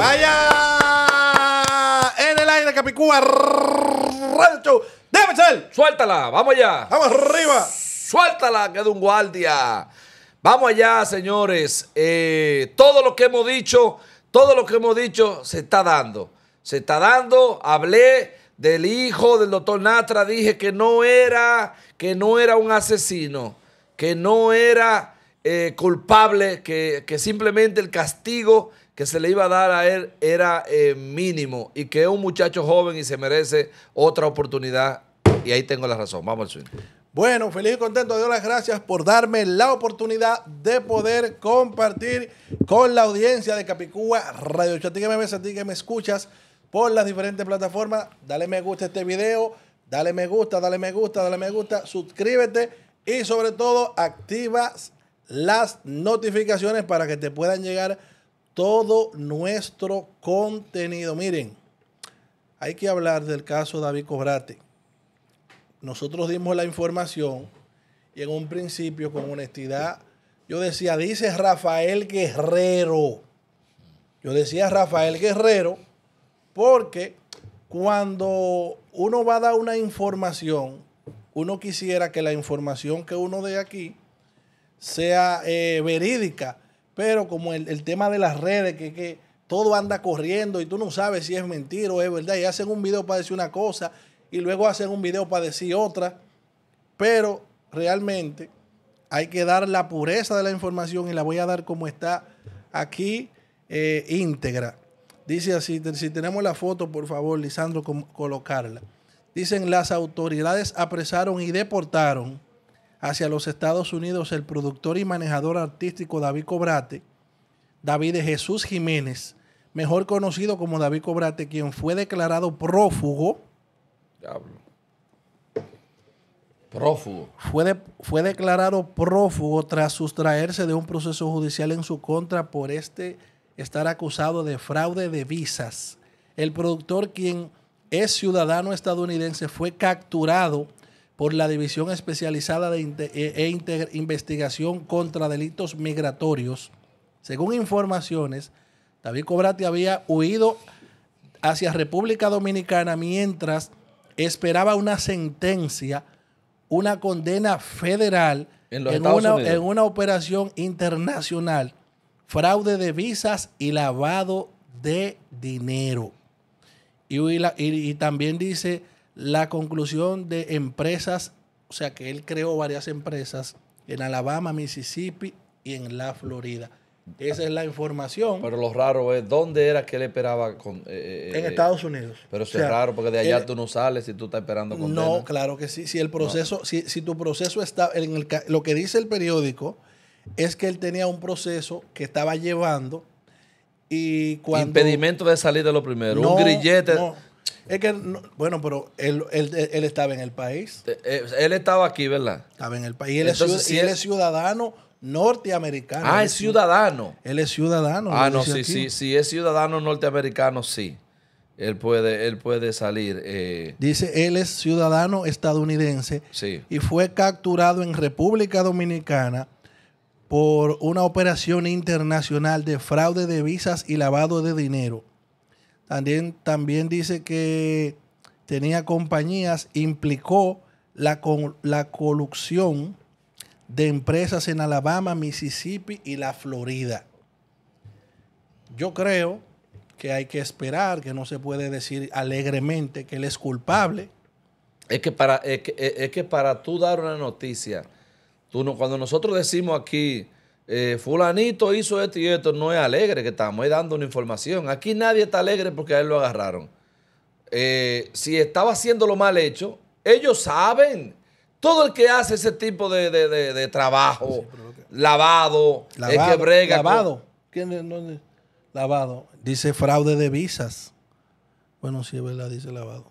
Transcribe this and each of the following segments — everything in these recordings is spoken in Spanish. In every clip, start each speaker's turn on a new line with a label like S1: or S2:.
S1: ¡Vaya! En el aire, Capicúa.
S2: Rancho. déjame ser! Suéltala, vamos allá. Vamos arriba. Suéltala, de un guardia. Vamos allá, señores. Eh, todo lo que hemos dicho, todo lo que hemos dicho se está dando. Se está dando. Hablé del hijo del doctor Natra. Dije que no era, que no era un asesino, que no era eh, culpable, que, que simplemente el castigo que se le iba a dar a él era eh, mínimo y que es un muchacho joven y se merece otra oportunidad. Y ahí tengo la razón. Vamos al swing.
S1: Bueno, feliz y contento. Dios las gracias por darme la oportunidad de poder compartir con la audiencia de Capicúa Radio. A que me ves, a ti que me escuchas por las diferentes plataformas. Dale me gusta a este video. Dale me gusta, dale me gusta, dale me gusta. Suscríbete y sobre todo activas las notificaciones para que te puedan llegar todo nuestro contenido. Miren, hay que hablar del caso David Cobrate. Nosotros dimos la información y en un principio, con honestidad, yo decía, dice Rafael Guerrero. Yo decía Rafael Guerrero porque cuando uno va a dar una información, uno quisiera que la información que uno dé aquí sea eh, verídica pero como el, tema de las redes, que, todo anda corriendo y tú no sabes si es mentira o es verdad, y hacen un video para decir una cosa y luego hacen un video para decir otra, pero realmente hay que dar la pureza de la información y la voy a dar como está aquí eh, íntegra. Dice así, si tenemos la foto, por favor, Lisandro, colocarla. Dicen, las autoridades apresaron y deportaron hacia los Estados Unidos el productor y manejador artístico David Cobrate, David de Jesús Jiménez, mejor conocido como David Cobrate, quien fue declarado prófugo. Diablo. Prófugo. Fue, fue declarado prófugo tras sustraerse de un proceso judicial en su contra por este estar acusado de fraude de visas. El productor, quien es ciudadano estadounidense, fue capturado por la División Especializada de e, e Investigación contra Delitos Migratorios. Según informaciones, David Cobrati había huido hacia República Dominicana mientras esperaba una sentencia, una condena federal en, una, operación internacional, fraude de visas y lavado de dinero. y, también dice la conclusión de empresas, o sea que él creó varias empresas en Alabama, Mississippi y en la Florida. Esa es la información.
S2: Pero lo raro es, ¿dónde era que él esperaba? Con, eh, eh, en eh, Estados Unidos. Pero es raro, porque de allá tú no sales si tú estás esperando con No,
S1: claro que sí. Si el proceso, si, tu proceso está, en el, lo que dice el periódico es que él tenía un proceso que estaba llevando y cuando... Impedimento
S2: de salir de lo primero, un grillete...
S1: Es que, bueno, pero él, estaba en el país. Eh, eh, él estaba aquí, ¿verdad? Estaba en el país. Él él es ciudadano norteamericano. Ah, es ciudadano. Él es ciudadano. Ah, no, sí, sí,
S2: Si es ciudadano norteamericano, sí. Él puede, él puede salir. Eh,
S1: dice, él es ciudadano estadounidense sí. y fue capturado en República Dominicana por una operación internacional de fraude de visas y lavado de dinero. También, dice que tenía compañías, implicó la, la de empresas en Alabama, Mississippi y la Florida. Yo creo que hay que esperar, que no se puede decir alegremente que él es culpable.
S2: Es que para, es que, para tú dar una noticia, tú no, cuando nosotros decimos aquí, eh, fulanito hizo esto y esto, no es alegre que estamos, es dando una información. Aquí nadie está alegre porque a él lo agarraron. Eh, si estaba haciendo lo mal hecho, ellos saben. Todo el que hace ese tipo de, trabajo, lavado, es que brega. Lavado.
S1: ¿Quién, lavado. Dice fraude de visas. Bueno, sí es verdad, dice lavado.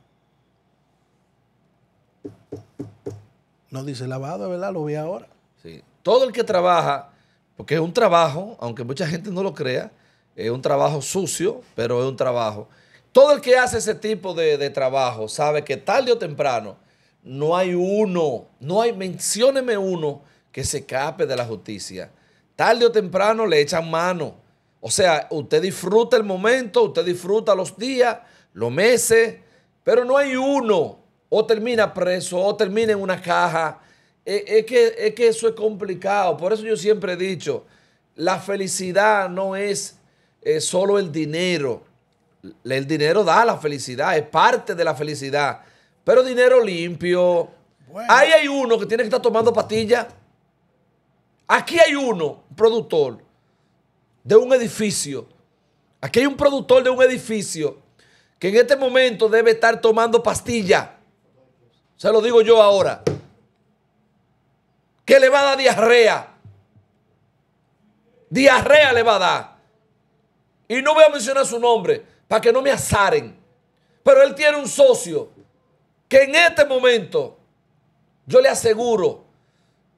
S1: No dice lavado, es verdad, lo vi ahora. Sí.
S2: Todo el que trabaja porque es un trabajo, aunque mucha gente no lo crea, es un trabajo sucio, pero es un trabajo. Todo el que hace ese tipo de, trabajo sabe que tarde o temprano no hay uno, no hay, mencióneme uno que se escape de la justicia. Tarde o temprano le echan mano. O sea, usted disfruta el momento, usted disfruta los días, los meses, pero no hay uno. O termina preso, o termina en una caja, es, que, eso es complicado. Por eso yo siempre he dicho, la felicidad no es, eh, solo el dinero. El dinero da la felicidad, es parte de la felicidad. Pero dinero limpio. Ahí hay uno que tiene que estar tomando pastillas. Aquí hay uno, un productor de un edificio. Aquí hay un productor de un edificio que en este momento debe estar tomando pastilla. Se lo digo yo ahora que le va a dar diarrea. Diarrea le va a dar. Y no voy a mencionar su nombre para que no me azaren. Pero él tiene un socio que en este momento yo le aseguro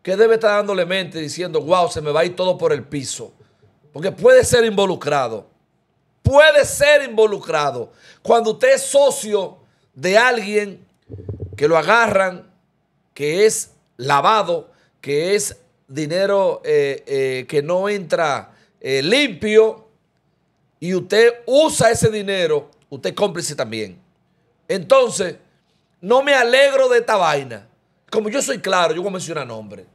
S2: que debe estar dándole mente diciendo, wow, se me va a ir todo por el piso. Porque puede ser involucrado. Puede ser involucrado. Cuando usted es socio de alguien que lo agarran, que es lavado, que es dinero eh, eh, que no entra eh, limpio y usted usa ese dinero, usted cómplice también. Entonces, no me alegro de esta vaina. Como yo soy claro, yo voy a mencionar nombre.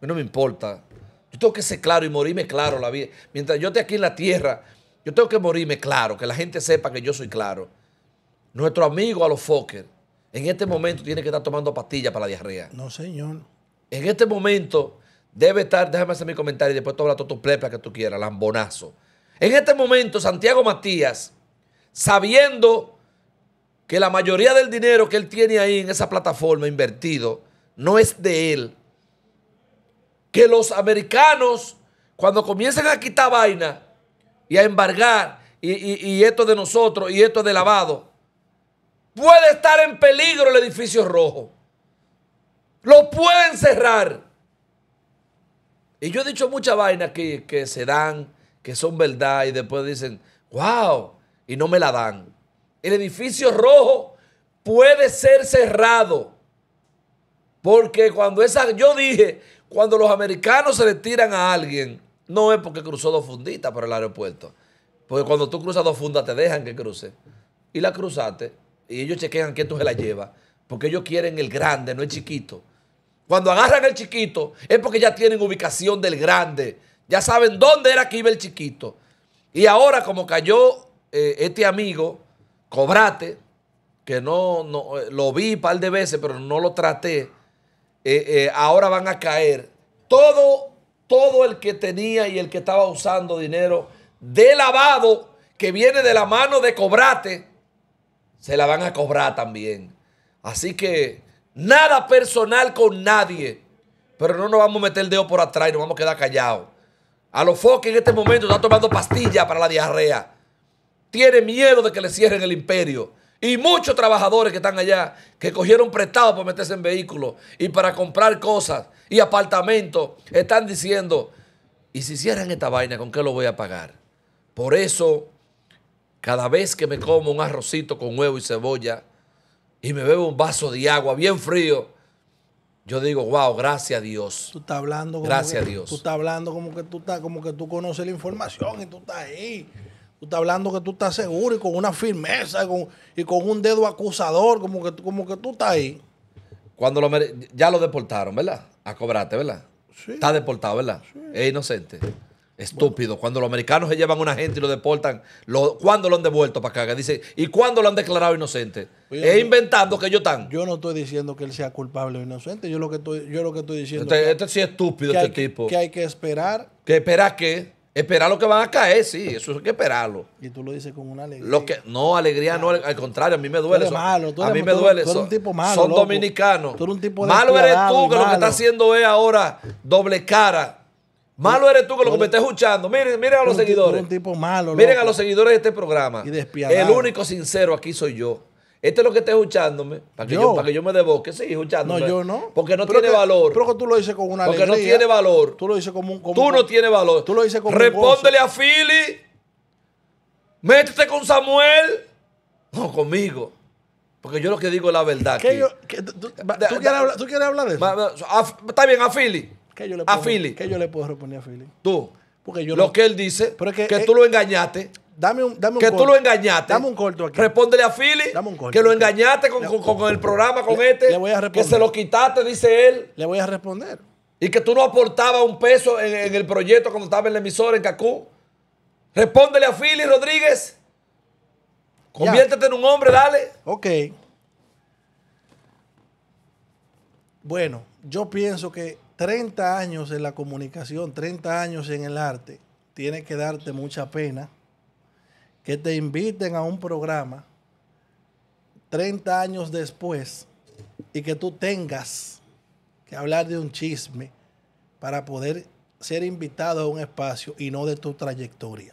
S2: no me importa. Yo tengo que ser claro y morirme claro la vida. Mientras yo esté aquí en la tierra, yo tengo que morirme claro, que la gente sepa que yo soy claro. Nuestro amigo a los Fokker en este momento tiene que estar tomando pastillas para la diarrea. No, señor. En este momento debe estar, déjame hacer mi comentario y después tú todo tu plepa que tú quieras, lambonazo. En este momento, Santiago Matías, sabiendo que la mayoría del dinero que él tiene ahí en esa plataforma invertido no es de él, que los americanos, cuando comienzan a quitar vaina y a embargar, y, y esto de nosotros, y esto de lavado, puede estar en peligro el edificio rojo. Lo pueden cerrar. Y yo he dicho mucha vaina que, que se dan, que son verdad, y después dicen, wow, y no me la dan. El edificio rojo puede ser cerrado. Porque cuando esa, yo dije, cuando los americanos se le tiran a alguien, no es porque cruzó dos funditas por el aeropuerto. Porque cuando tú cruzas dos fundas te dejan que cruce. Y la cruzaste. Y ellos chequean que tú se la llevas. Porque ellos quieren el grande, no el chiquito. Cuando agarran al chiquito es porque ya tienen ubicación del grande. Ya saben dónde era que iba el chiquito. Y ahora como cayó eh, este amigo, Cobrate, que no, eh, lo vi un par de veces, pero no lo traté, eh, ahora van a caer. Todo, todo el que tenía y el que estaba usando dinero de lavado que viene de la mano de Cobrate, se la van a cobrar también. Así que Nada personal con nadie. Pero no nos vamos a meter el dedo por atrás y nos vamos a quedar callados. A los foques en este momento está tomando pastillas para la diarrea. Tiene miedo de que le cierren el imperio. Y muchos trabajadores que están allá, que cogieron prestado para meterse en vehículos y para comprar cosas y apartamentos, están diciendo, ¿y si cierran esta vaina, con qué lo voy a pagar? Por eso, cada vez que me como un arrocito con huevo y cebolla, y me bebo un vaso de agua bien frío, yo digo, wow, gracias a Dios.
S1: Tú estás hablando como gracias que, a Dios. Tú estás hablando como que tú, estás, como que tú conoces la información y tú estás ahí. Tú estás hablando que tú estás seguro y con una firmeza y con un dedo acusador, como que, como que tú estás ahí. Cuando lo ya lo deportaron, ¿verdad? A cobrarte, ¿verdad? Sí. Está
S2: deportado, ¿verdad? Es inocente. Estúpido. Cuando los americanos se llevan a una gente y lo deportan, lo, ¿cuándo lo han devuelto para acá? dice, ¿y cuándo lo han declarado inocente? Pues es inventando que ellos
S1: están. Yo no estoy diciendo que él sea culpable o inocente. Yo lo que estoy, yo lo que estoy diciendo. Este, que,
S2: este sí es estúpido, este tipo. Que hay
S1: que esperar.
S2: ¿Que esperar qué? Esperar lo que van a caer, sí, eso hay que esperarlo. Y tú lo dices con una alegría. Lo que, no, alegría no, al contrario, a mí me duele. eso a mí me duele. eso, un tipo malo. Son dominicanos.
S1: malo eres tú, que lo que está
S2: haciendo es ahora doble cara
S1: Malo eres tú que lo que me estás
S2: escuchando. Miren, miren a los seguidores. un
S1: tipo malo. Miren a los
S2: seguidores de este programa.
S1: Y El
S2: único sincero aquí soy yo. Este es lo que está escuchándome, para que yo, para que yo me deboque, sí, escuchándome. No, yo no. Porque no tiene valor.
S1: Pero que tú lo dices con una alegría. Porque no tiene valor. Tú lo dices
S2: como un... Como tú no tienes valor. Tú lo dices como un a Philly. Métete con Samuel. No, conmigo. Porque yo lo que digo es la verdad. tú, quieres hablar, de eso? está bien, a Philly
S1: yo a Philly. ¿Qué yo le puedo responder a Philly?
S2: Tú. Porque yo lo que él dice, que, tú lo engañaste. Dame un, dame que tú lo engañaste. Dame un corto aquí. Respóndele a Philly. Dame un corto. Que lo engañaste con, el programa, con este. Le voy a responder. Que se lo quitaste, dice él. Le voy a responder. Y que tú no aportabas un peso en, el proyecto cuando estaba en la emisora en Cacú. Respóndele a Philly Rodríguez. Conviértete en un hombre,
S1: dale. Ok. Bueno, yo pienso que 30 años en la comunicación, 30 años en el arte, tiene que darte mucha pena que te inviten a un programa 30 años después y que tú tengas que hablar de un chisme para poder ser invitado a un espacio y no de tu trayectoria.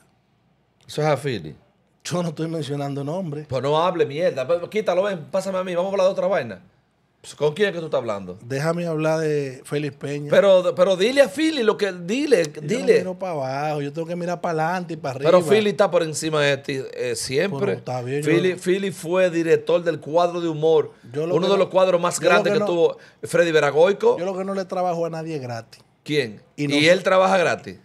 S1: Eso es afili. Yo no estoy mencionando nombres.
S2: Pues no hable mierda. Quítalo, pásame a mí. Vamos a hablar de otra vaina. Pues, ¿Con quién es que tú estás hablando?
S1: Déjame hablar de Félix Peña. Pero,
S2: pero dile a Philly
S1: lo que. Dile, yo dile. Yo no para abajo, yo tengo que mirar para adelante y para arriba. Pero Philly
S2: está por encima de ti eh, siempre. Philly, fue director del cuadro de humor. Uno de los cuadros más grandes que, tuvo Freddy Veragoico. Yo lo que no le trabajo a nadie gratis. ¿Quién? ¿Y él trabaja gratis.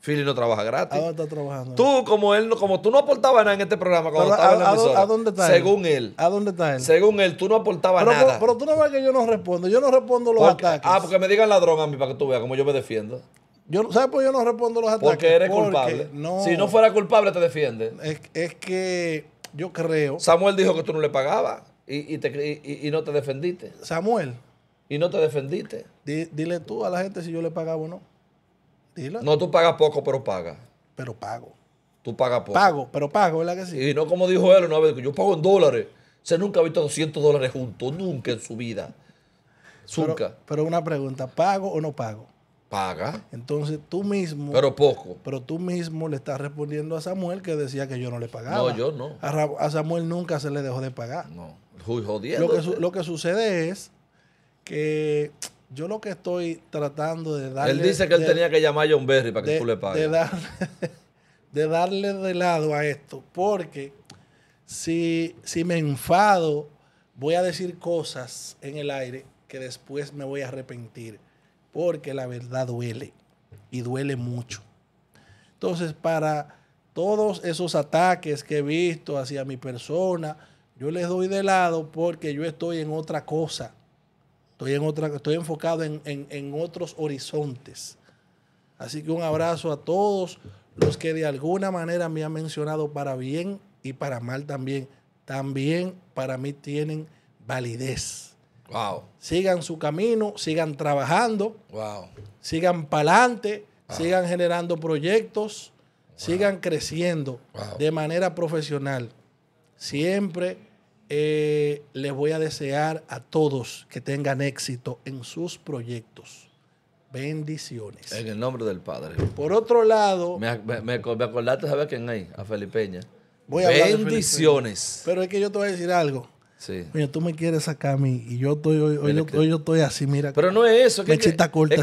S2: Philly no trabaja gratis. está trabajando. Tú, como él, como tú no aportabas nada en este programa cuando a, en ¿A dónde está según él? ¿A dónde está él? Según él, tú no aportabas nada. Pero, pero,
S1: tú no ves que yo no respondo. Yo no respondo los ataques. Ah,
S2: porque me digan ladrón a mí para que tú veas cómo yo me defiendo.
S1: ¿Sabes por qué yo no respondo los ataques? Porque eres culpable. si no
S2: fuera culpable, te defiende. Es, que yo creo. Samuel dijo que tú no le pagabas y, no te defendiste. Samuel. Y no te defendiste.
S1: dile tú a la gente si yo le pagaba
S2: o no. No, tú pagas poco, pero pagas. Pero pago. Tú pagas poco. Pago,
S1: pero pago, ¿verdad que
S2: sí? Y no como dijo él una vez, yo pago en dólares. Se nunca ha visto 200 dólares juntos, nunca en su vida. Nunca.
S1: Pero, una pregunta, ¿pago o no pago? Paga. Entonces tú mismo. Pero poco. Pero tú mismo le estás respondiendo a Samuel que decía que yo no le pagaba. No, yo no. A, Samuel nunca se le dejó de pagar. No. lo que sucede es que yo lo que estoy tratando de darle. Él dice que él tenía que
S2: llamar a John Berry para que tú le pagues.
S1: De darle, de lado a esto, porque si, si me enfado, voy a decir cosas en el aire que después me voy a arrepentir, porque la verdad duele y duele mucho. Entonces, para todos esos ataques que he visto hacia mi persona, yo les doy de lado porque yo estoy en otra cosa. Estoy, en otra, estoy enfocado en, otros horizontes. Así que un abrazo a todos los que de alguna manera me han mencionado para bien y para mal también. También para mí tienen validez. Sigan su camino, sigan trabajando. Sigan para adelante, sigan generando proyectos, sigan creciendo de manera profesional. Siempre eh, les voy a desear a todos que tengan éxito en sus proyectos. Bendiciones.
S2: En el nombre del Padre.
S1: Por otro lado.
S2: Me, me, de acordaste, ¿sabes quién hay? A Felipeña.
S1: Bendiciones. Pero es que yo te voy a decir algo. Sí. Oye, tú me quieres sacar a mí y yo estoy, yo, estoy así, mira. Pero no es eso. Que es, que,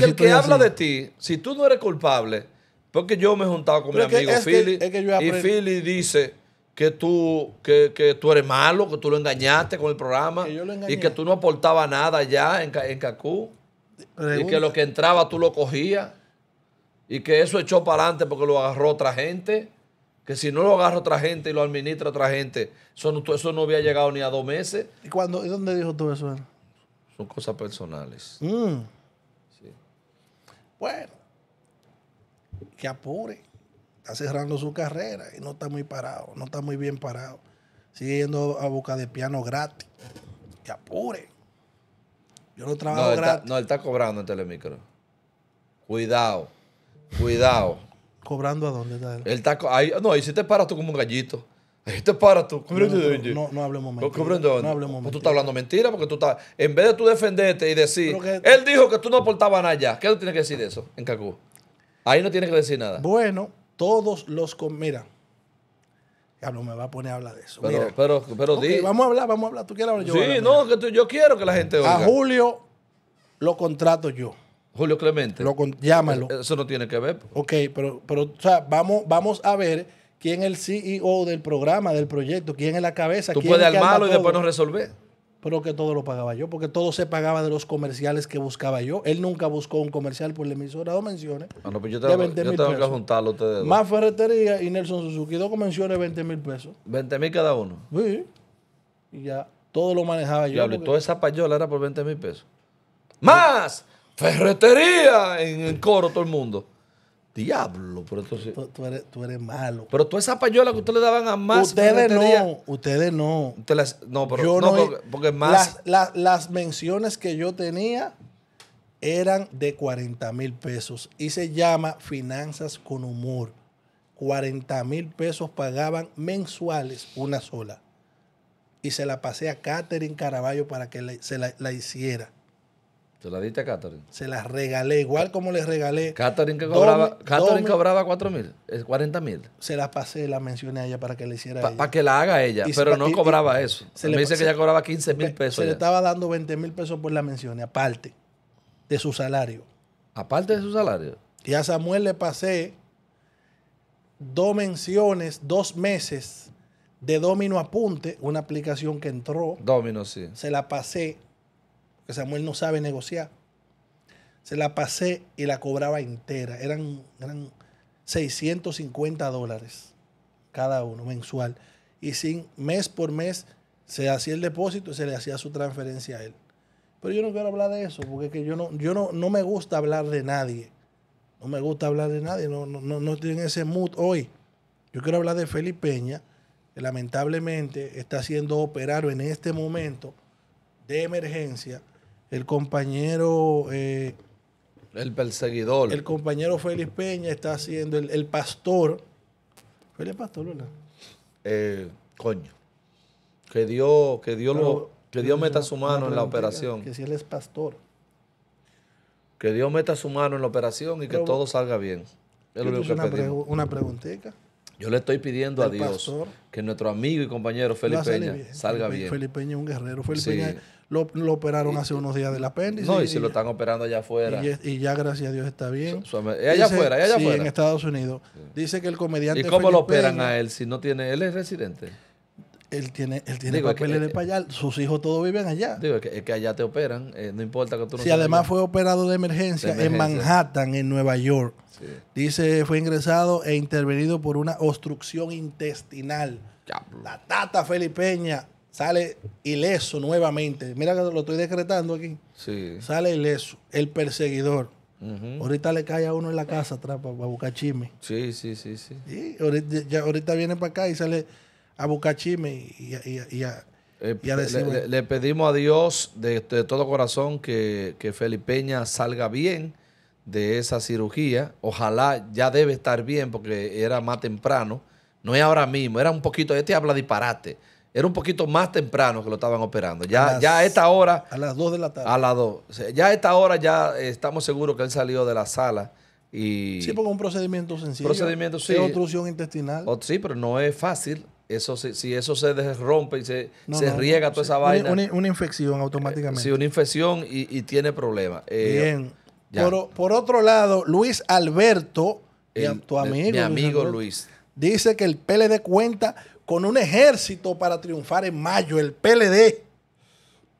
S1: el que habla de
S2: ti, si tú no eres culpable, porque yo me he juntado con mi amigo Philly y Philly dice que tú, que, que, tú eres malo, que tú lo engañaste con el programa y que tú no aportabas nada ya en, en Cacú. Y que lo que entraba tú lo cogías. Y que eso echó para adelante porque lo agarró otra gente. Que si no lo agarra otra gente y lo administra otra gente, eso no, eso no había llegado ni a dos meses.
S1: ¿Y, cuando, dónde dijo tú eso? Son cosas personales. Mm. Bueno, que apure está cerrando su carrera y no está muy parado, no está muy bien parado. Sigue yendo a boca de piano gratis. Que apure. Yo no trabajo gratis. Está,
S2: no, él está cobrando en Telemicro. Cuidado, cuidado.
S1: ¿Cobrando a dónde
S2: está él? no, ahí si te paras tú como un gallito. Ahí te paras tú. No,
S1: hablemos mentira.
S2: No, hablemos pues Tú estás hablando mentira porque tú estás. En vez de tú defenderte y decir. él dijo que tú no aportabas nada ya. ¿Qué tú tienes que decir de eso
S1: en Cacú? Ahí no tienes que decir nada. Bueno, todos los... mira, me va a poner a hablar de eso. Pero, pero, Vamos a hablar, vamos a hablar. ¿Tú quieres yo? Sí, no, yo quiero que la gente A Julio lo contrato yo. Julio Clemente. Lo llámalo. Eh, eso no tiene que ver. Pues. Ok, pero, pero vamos, vamos a ver quién es el CEO del programa, del proyecto, quién es la cabeza. Tú puedes armarlo y después nos resolver pero que todo lo pagaba yo, porque todo se pagaba de los comerciales que buscaba yo. Él nunca buscó un comercial por la emisora, dos menciones. Ah, pues yo tengo, que juntarlo ustedes. Más ferretería y Nelson Suzuki, dos menciones, 20 mil pesos.
S2: 20 mil cada uno.
S1: Sí. Y ya, todo lo manejaba yo. Diablo, y toda
S2: esa payola era por 20 mil pesos. ¡Más! Ferretería en el coro todo el mundo. Diablo, pero entonces. Tú, eres, malo. Pero tú esa payola que ustedes
S1: le daban a más. Ustedes no, ustedes no. no, yo no, porque, más. Las, menciones que yo tenía eran de 40 mil pesos y se llama Finanzas con Humor. 40 mil pesos pagaban mensuales una sola. Y se la pasé a Catherine Caraballo para que se la hiciera.
S2: Se la diste a Catherine?
S1: Se la regalé, igual como le regalé.
S2: Catherine que cobraba, Catherine
S1: cobraba 4 mil, 40 eh, mil. Se la pasé, la mencioné a ella para que le hiciera Para que la haga ella, pero no cobraba eso. Se me dice que ella cobraba 15 mil pesos. Se le estaba dando 20 mil pesos por la mención, aparte de su salario. Aparte de su salario. Y a Samuel le pasé dos menciones, dos meses de Domino Apunte, una aplicación que entró. Domino, sí. Se la pasé porque Samuel no sabe negociar. Se la pasé y la cobraba entera. Eran, eran 650 dólares cada uno mensual. Y sin mes por mes se hacía el depósito y se le hacía su transferencia a él. Pero yo no quiero hablar de eso, porque que yo no, yo no, no me gusta hablar de nadie. No me gusta hablar de nadie, no, no, no, tienen ese mood hoy. Yo quiero hablar de Felipe Peña, que lamentablemente está siendo operado en este momento de emergencia el compañero... Eh, el perseguidor. El compañero Félix Peña está haciendo, el, pastor. Félix Pastor, ¿verdad?
S2: Eh, coño. Que Dios, que Dios que meta su mano en la operación.
S1: Que si él es pastor.
S2: Que Dios meta su mano en la operación y que todo salga bien. una, pregu Yo le estoy pidiendo a Dios que nuestro amigo y compañero Felipe Peña salga bien. Felipe Peña es un guerrero. Felipe sí.
S1: Lo, operaron hace unos días del apéndice. No, y, se si lo están operando allá afuera. Y, ya, gracias a Dios, está bien. ¿es allá afuera, allá sí, afuera. en Estados Unidos. Dice
S2: que el comediante. ¿Y cómo lo operan a él si no tiene. Él es residente?
S1: él tiene, él tiene digo, papeles eh, de payal. sus hijos todos viven allá. Digo,
S2: que, que allá te operan, eh, no importa que tú no Si además fue
S1: operado de emergencia, en Manhattan, en Nueva York. Dice, fue ingresado e intervenido por una obstrucción intestinal. La tata Felipeña sale ileso nuevamente. Mira que lo estoy decretando aquí. Sí. Sale ileso. El perseguidor. Ahorita le cae a uno en la casa atrás para, buscar chisme.
S2: Sí, sí, sí, sí.
S1: ahorita, viene para acá y sale a buscar y, a, eh,
S2: le, pedimos a Dios de, todo corazón que, que Felipeña salga bien de esa cirugía. Ojalá ya debe estar bien porque era más temprano. No es ahora mismo, era un poquito, este habla disparate era un poquito más temprano que lo estaban operando. Ya a, ya esta hora. A las 2 de la tarde. A las 2. Ya a esta hora ya eh, estamos seguros que él salió de la sala. Y sí,
S1: porque un procedimiento sencillo. Procedimiento, sí. obstrucción intestinal.
S2: sí, pero no es fácil. Eso, si, eso se rompe y se, riega toda esa vaina. Una,
S1: una, infección automáticamente. sí,
S2: una infección y, tiene problemas. Eh,
S1: Bien. Por, otro lado, Luis Alberto, tu amigo. Mi, amigo Luis, Luis. Dice que el PLD cuenta con un ejército para triunfar en mayo, el PLD.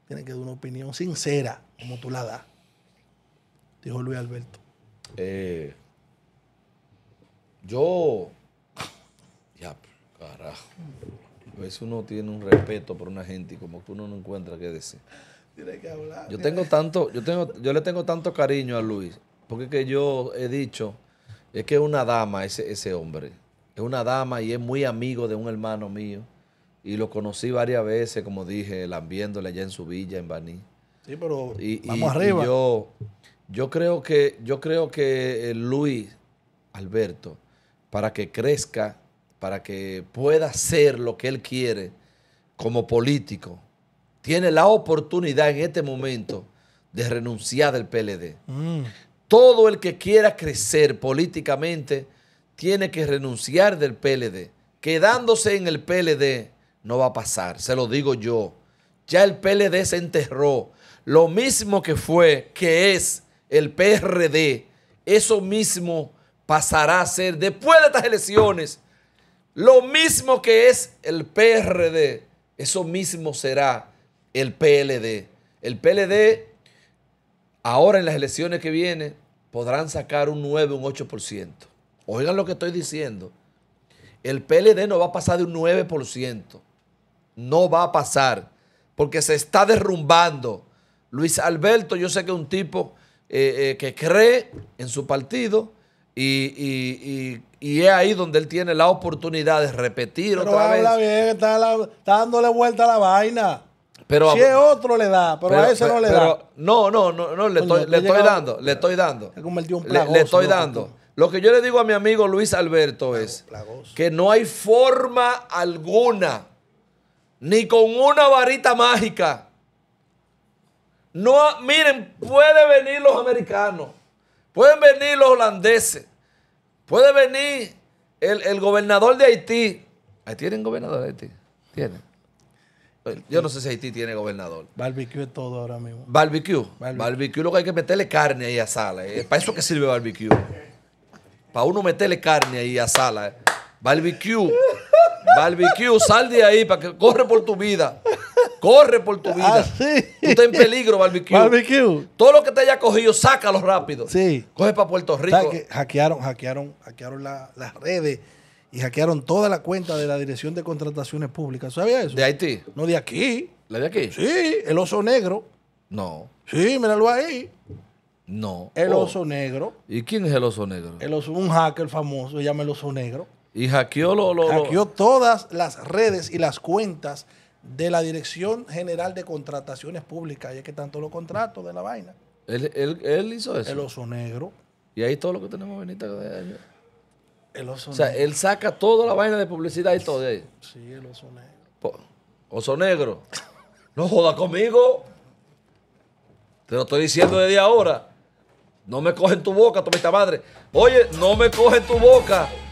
S1: Tiene que dar una opinión sincera, como tú la das, dijo Luis Alberto.
S2: Eh, yo, ya, carajo. A veces uno tiene un respeto por una gente y como que uno no encuentra qué decir. que Yo tengo tanto, yo tengo, yo le tengo tanto cariño a Luis, porque que yo he dicho, es que es una dama ese, ese hombre es una dama y es muy amigo de un hermano mío. Y lo conocí varias veces, como dije, lambiéndole allá en su villa, en Baní.
S1: Sí, pero y, vamos arriba.
S2: yo, creo que, yo creo que eh, Luis Alberto, para que crezca, para que pueda hacer lo que él quiere como político, tiene la oportunidad en este momento de renunciar del PLD. Mm. Todo el que quiera crecer políticamente tiene que renunciar del PLD. Quedándose en el PLD no va a pasar, se lo digo yo. Ya el PLD se enterró. Lo mismo que fue, que es el PRD, eso mismo pasará a ser después de estas elecciones. Lo mismo que es el PRD, eso mismo será el PLD. El PLD, ahora en las elecciones que vienen, podrán sacar un 9, un 8% oigan lo que estoy diciendo, el PLD no va a pasar de un 9%. No va a pasar, porque se está derrumbando. Luis Alberto, yo sé que es un tipo eh, eh, que cree en su partido y, es ahí donde él tiene la oportunidad de repetir pero otra habla vez.
S1: Bien, está, dándole vuelta a la vaina. si es otro le da, pero, a ese no le da.
S2: No, no, no, no le, estoy, dando, le estoy dando.
S1: le, estoy dando.
S2: Lo que yo le digo a mi amigo Luis Alberto es que no hay forma alguna, ni con una varita mágica. No, miren, pueden venir los americanos, pueden venir los holandeses, puede venir el, gobernador de Haití. ¿Tienen gobernador de Haití? Tienen. Yo no sé si Haití tiene gobernador.
S1: Barbecue es todo ahora mismo.
S2: Barbecue. Barbecue, lo que hay que meterle carne ahí a sala. Eh. para eso que sirve barbecue. Para uno meterle carne ahí a sala. Eh. Barbecue. Barbecue, sal de ahí para que corre por tu vida. Corre por tu vida. Ah, sí. Tú estás en peligro, barbecue. barbecue. Todo lo que te haya cogido, sácalo rápido. Sí. Coge para Puerto Rico. Que
S1: hackearon, hackearon, hackearon las redes y hackearon toda la cuenta de la Dirección de Contrataciones Públicas. ¿sabía eso? ¿De Haití? No, de aquí.
S2: ¿La de aquí? Sí,
S1: el oso negro. No. Sí, míralo ahí.
S2: No. El oh. oso negro. ¿Y quién es el oso negro?
S1: El oso, un hacker famoso, se llama el oso negro.
S2: Y hackeó lo, todas
S1: las redes y las cuentas de la Dirección General de Contrataciones Públicas, ya que todos los contratos de la vaina.
S2: ¿Él, hizo eso? El oso negro. Y ahí todo lo que tenemos, Benita.
S1: El oso negro. o sea,
S2: él saca toda la vaina de publicidad y todo de ahí.
S1: Sí, el oso negro.
S2: oso negro. No joda conmigo. Te lo estoy diciendo desde ahora. No me cogen tu boca, tu madre. Oye, no me cogen tu boca.